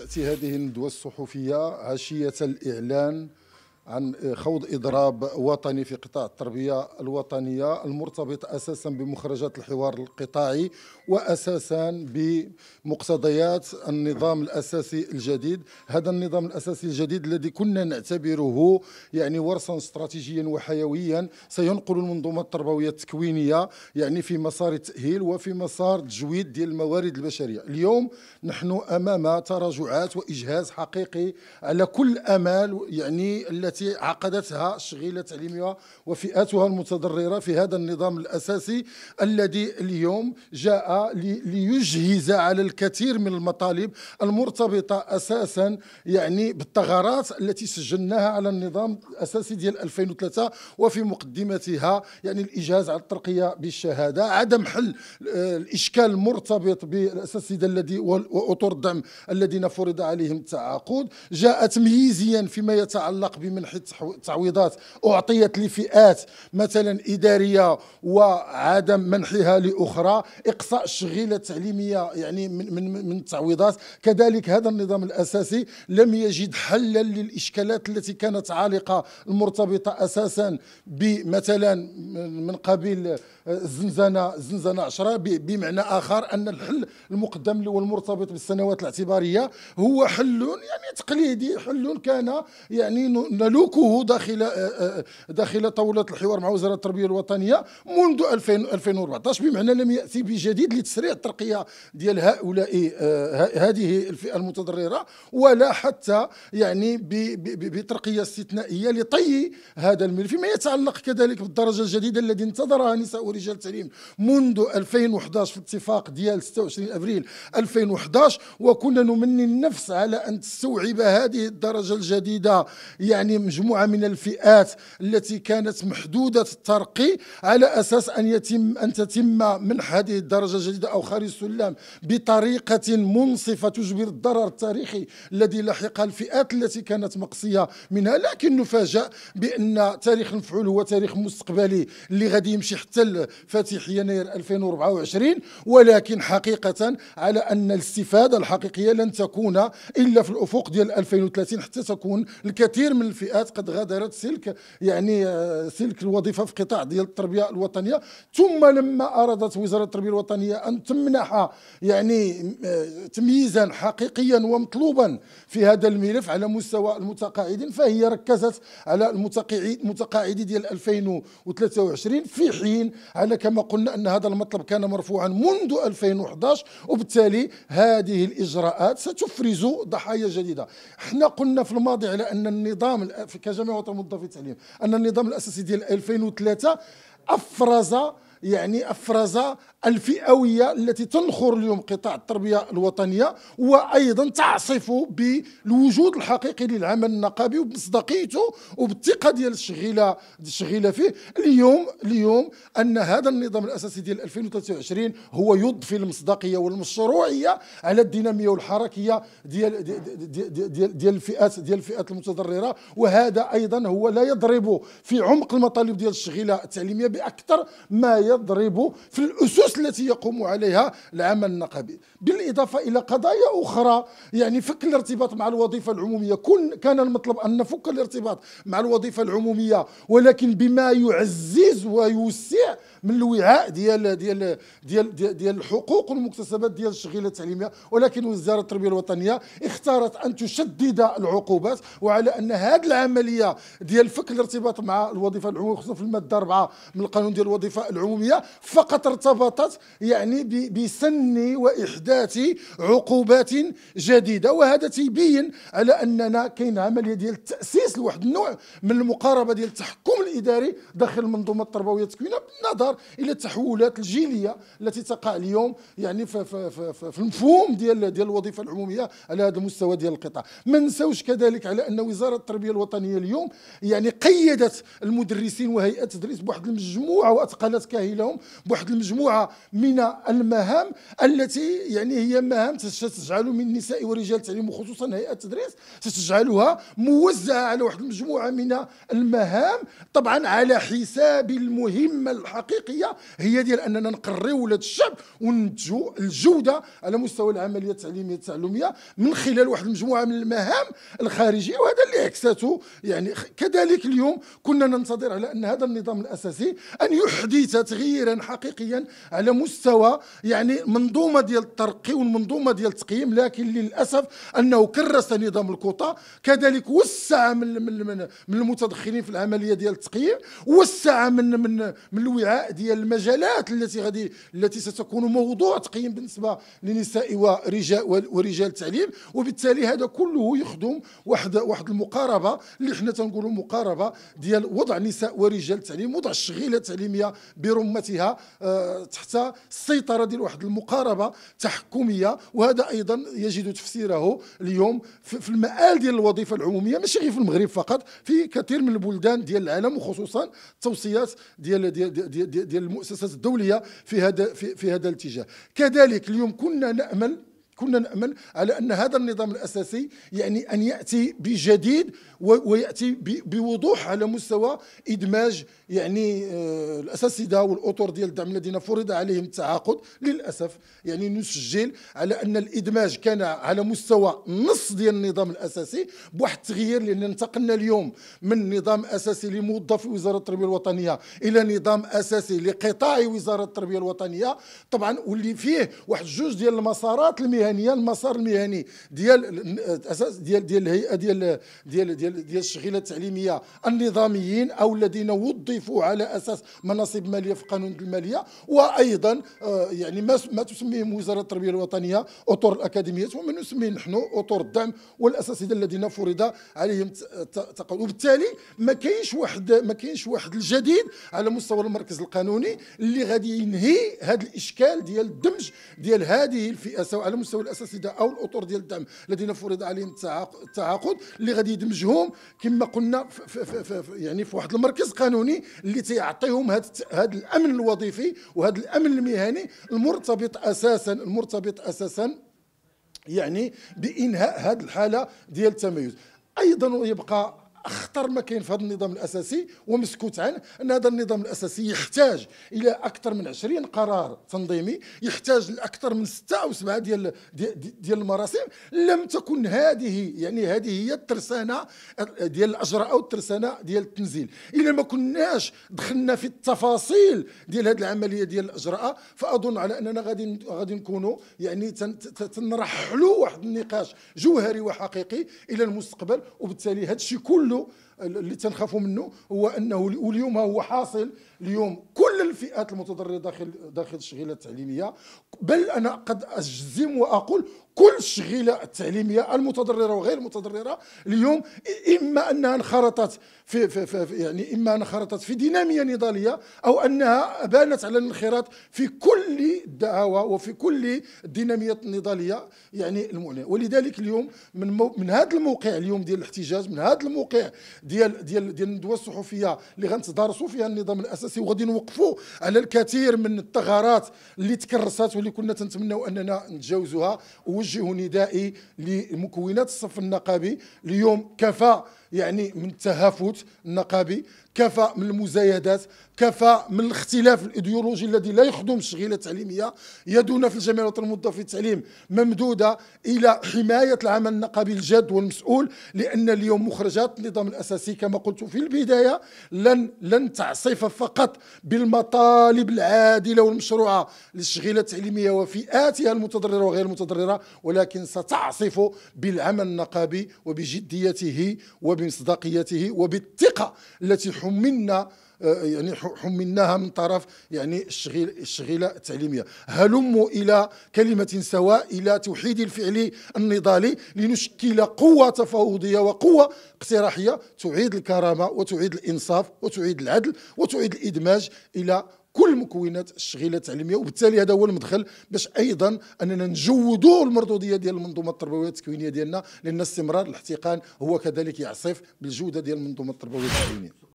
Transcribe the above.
تأتي هذه الندوة الصحفية عشية الإعلان عن خوض إضراب وطني في قطاع التربية الوطنية المرتبط أساسا بمخرجات الحوار القطاعي وأساسا بمقتضيات النظام الأساسي الجديد هذا النظام الأساسي الجديد الذي كنا نعتبره يعني ورثا استراتيجيا وحيويا سينقل المنظومة التربوية التكوينية يعني في مسار التأهيل وفي مسار تجويد ديال الموارد البشرية اليوم نحن أمام تراجعات وإجهاز حقيقي على كل أمال يعني التي التي عقدتها الشغيلة التعليمية وفئاتها المتضررة في هذا النظام الأساسي الذي اليوم جاء ليجهز على الكثير من المطالب المرتبطة أساسا يعني بالثغرات التي سجلناها على النظام الأساسي ديال 2003 وفي مقدمتها يعني الإجهاز على الترقية بالشهادة عدم حل آه، الإشكال المرتبط بالأساس الذي وأطر الدعم الذين فرض عليهم التعاقد جاء تمييزيا فيما يتعلق بما من حيث تعويضات أعطيت لفئات مثلا إدارية وعدم منحها لأخرى إقصاء الشغيلة التعليمية يعني من, من, من التعويضات كذلك هذا النظام الأساسي لم يجد حلا للإشكالات التي كانت عالقة المرتبطة أساسا بمثلا من قبيل الزنزانة الزنزانة 10 بمعنى آخر أن الحل المقدم والمرتبط بالسنوات الاعتبارية هو حل يعني تقليدي حل كان يعني سلوكه داخل آه، آه، آه، داخل طاوله الحوار مع وزاره التربيه الوطنيه منذ 2014 بمعنى لم ياتي بجديد لتسريع الترقيه ديال هؤلاء هذه الفئه المتضرره ولا حتى يعني بترقيه استثنائيه لطي هذا الملف فيما يتعلق كذلك بالدرجه الجديده التي انتظرها نساء ورجال التعليم منذ 2011 في الاتفاق ديال 26 ابريل 2011 وكنا نمني النفس على ان تستوعب هذه الدرجه الجديده يعني مجموعه من الفئات التي كانت محدوده الترقي على اساس ان يتم ان تتم منح هذه الدرجه الجديده او خارج السلم بطريقه منصفه تجبر الضرر التاريخي الذي لحق الفئات التي كانت مقصيه منها لكن نفاجأ بان تاريخ المفعول هو تاريخ مستقبلي اللي غادي يمشي حتى فاتح يناير 2024 ولكن حقيقه على ان الاستفاده الحقيقيه لن تكون الا في الافق ديال 2030 حتى تكون الكثير من الفئات فئات قد غادرت سلك يعني آه، سلك الوظيفه في قطاع ديال التربيه الوطنيه ثم لما ارادت وزاره التربيه الوطنيه ان تمنح يعني آه، تمييزا حقيقيا ومطلوبا في هذا الملف على مستوى المتقاعدين فهي ركزت على المتقاعدين ديال 2023 في حين على كما قلنا ان هذا المطلب كان مرفوعا منذ 2011 وبالتالي هذه الاجراءات ستفرز ضحايا جديده احنا قلنا في الماضي على ان النظام في كجامعه وطن مضافه التعليم ان النظام الاساسي ديال 2003 افرز يعني افرز الفئويه التي تنخر اليوم قطاع التربيه الوطنيه وايضا تعصف بالوجود الحقيقي للعمل النقابي وبمصداقيته وبالثقه ديال الشغيله الشغيله فيه اليوم اليوم ان هذا النظام الاساسي ديال 2023 هو يضفي المصداقيه والمشروعيه على الديناميه والحركيه ديال ديال ديال, ديال, ديال الفئات ديال الفئات المتضرره وهذا ايضا هو لا يضرب في عمق المطالب ديال الشغيله التعليميه باكثر ما يضرب في الأسس التي يقوم عليها العمل النقابي بالإضافة إلى قضايا أخرى يعني فك الارتباط مع الوظيفة العمومية كن كان المطلب أن نفك الارتباط مع الوظيفة العمومية ولكن بما يعزز ويوسع من الوعاء ديال ديال ديال ديال, ديال الحقوق والمكتسبات ديال الشغيله التعليميه ولكن وزاره التربيه الوطنيه اختارت ان تشدد العقوبات وعلى ان هذه العمليه ديال فك الارتباط مع الوظيفه العموميه خصوصا في الماده 4 من القانون ديال الوظيفه العموميه فقط ارتبطت يعني بسن واحداث عقوبات جديده وهذا تيبين على اننا كاين عمليه ديال التاسيس لواحد النوع من المقاربه ديال التحكم الاداري داخل المنظومه التربويه التكوينيه بالنظر الى التحولات الجيليه التي تقع اليوم يعني في, في, في, في المفهوم ديال ديال الوظيفه العموميه على هذا المستوى ديال القطاع ما نساوش كذلك على ان وزاره التربيه الوطنيه اليوم يعني قيدت المدرسين وهيئه التدريس بواحد المجموعه واثقلت كاهلهم بواحد المجموعه من المهام التي يعني هي مهام ستجعل من النساء ورجال التعليم وخصوصا هيئه التدريس ستجعلها موزعه على واحد المجموعه من المهام طبعا على حساب المهمه الحقيقيه هي ديال اننا نقريو ولاد الشعب وننتجوا الجوده على مستوى العمليه التعليميه التعلميه من خلال واحد المجموعه من المهام الخارجيه وهذا اللي عكساته يعني كذلك اليوم كنا ننتظر على ان هذا النظام الاساسي ان يحدث تغييرا حقيقيا على مستوى يعني منظومه ديال الترقي والمنظومه ديال التقييم لكن للاسف انه كرس نظام الكوطه كذلك وسع من من المتدخلين في العمليه ديال التقييم التسقيع وسع من من من الوعاء ديال المجالات التي غادي التي ستكون موضوع تقييم بالنسبه للنساء ورجال ورجال التعليم وبالتالي هذا كله يخدم واحد واحد المقاربه اللي حنا تنقولوا مقاربه ديال وضع النساء ورجال التعليم وضع الشغيله التعليميه برمتها آه، تحت السيطره ديال واحد المقاربه تحكميه وهذا ايضا يجد تفسيره اليوم في المآل ديال الوظيفه العموميه ماشي غير في المغرب فقط في كثير من البلدان ديال العالم وخصوصا التوصيات ديال ديال ديال, ديال المؤسسات الدوليه في هذا في, في هذا الاتجاه كذلك اليوم كنا نامل كنا نامل على ان هذا النظام الاساسي يعني ان ياتي بجديد وياتي بوضوح على مستوى ادماج يعني آه، الاساتذه والاطر ديال الدعم الذين فرض عليهم التعاقد للاسف يعني نسجل على ان الادماج كان على مستوى نص ديال النظام الاساسي بواحد التغيير لان انتقلنا اليوم من نظام اساسي لموظف وزاره التربيه الوطنيه الى نظام اساسي لقطاع وزاره التربيه الوطنيه طبعا واللي فيه واحد جوج ديال المسارات المهنيه المهنيه المسار المهني ديال الاساس ديال ديال الهيئه ديال ديال ديال ديال الشغيله التعليميه النظاميين او الذين وظفوا على اساس مناصب ماليه في قانون الماليه وايضا آه، يعني ما ما تسميه وزاره التربيه الوطنيه اطر الاكاديميات وما نسميه نحن اطر الدعم والاساتذه الذين فرض عليهم التقاعد وبالتالي ما كاينش واحد ما كاينش واحد الجديد على مستوى المركز القانوني اللي غادي ينهي هذا الاشكال ديال الدمج ديال هذه الفئه سواء على مستوى المستوى الاساسيه او الاطر ديال الدعم الذين فرض عليهم التعاقد اللي غادي يدمجهم كما قلنا في في في يعني في واحد المركز قانوني اللي تيعطيهم هذا هذا الامن الوظيفي وهذا الامن المهني المرتبط اساسا المرتبط اساسا يعني بانهاء هذه الحاله ديال التميز ايضا ويبقى اخطر ما كاين في هذا النظام الاساسي ومسكوت عنه ان هذا النظام الاساسي يحتاج الى اكثر من 20 قرار تنظيمي يحتاج لاكثر من سته او سبعه ديال ديال المراسم لم تكن هذه يعني هذه هي الترسانه ديال الاجراء او الترسانه ديال التنزيل الا ما كناش دخلنا في التفاصيل ديال هذه العمليه ديال الاجراء فاظن على اننا غادي غادي نكونوا يعني تنرحلوا واحد النقاش جوهري وحقيقي الى المستقبل وبالتالي هذا الشيء كله l'eau اللي تنخافوا منه هو انه اليوم هو حاصل اليوم كل الفئات المتضرره داخل داخل الشغيله التعليميه بل انا قد اجزم واقول كل الشغيله التعليميه المتضرره وغير المتضرره اليوم اما انها انخرطت في, في, في, في يعني اما انخرطت في ديناميه نضاليه او انها بانت على الانخراط في كل الدعاوى وفي كل الديناميات النضاليه يعني المعنيه ولذلك اليوم من مو من هذا الموقع اليوم ديال الاحتجاج من هذا الموقع ديال ديال ديال الندوه الصحفيه اللي غنتدارسوا فيها النظام الاساسي وغادي نوقفوا على الكثير من الثغرات اللي تكرست واللي كنا تنتمناو اننا نتجاوزوها اوجه ندائي لمكونات الصف النقابي اليوم كفى يعني من التهافت النقابي كفى من المزايدات كفى من الاختلاف الايديولوجي الذي لا يخدم الشغيله التعليميه يدنا في الجمعيه في التعليم ممدوده الى حمايه العمل النقابي الجاد والمسؤول لان اليوم مخرجات النظام الاساسي كما قلت في البدايه لن لن تعصف فقط بالمطالب العادله والمشروعه للشغيله التعليميه وفئاتها المتضرره وغير المتضرره ولكن ستعصف بالعمل النقابي وبجديته وب بمصداقيته وبالثقه التي حملنا آه، يعني حملناها من طرف يعني الشغيله التعليميه هلموا الى كلمه سواء الى توحيد الفعل النضالي لنشكل قوه تفاوضيه وقوه اقتراحيه تعيد الكرامه وتعيد الانصاف وتعيد العدل وتعيد الادماج الى كل مكونات الشغيله التعليميه وبالتالي هذا هو المدخل باش ايضا اننا نجودوا المردوديه ديال المنظومه التربويه التكوينيه ديالنا لان استمرار الاحتقان هو كذلك يعصف بالجوده ديال المنظومه التربويه التكوينيه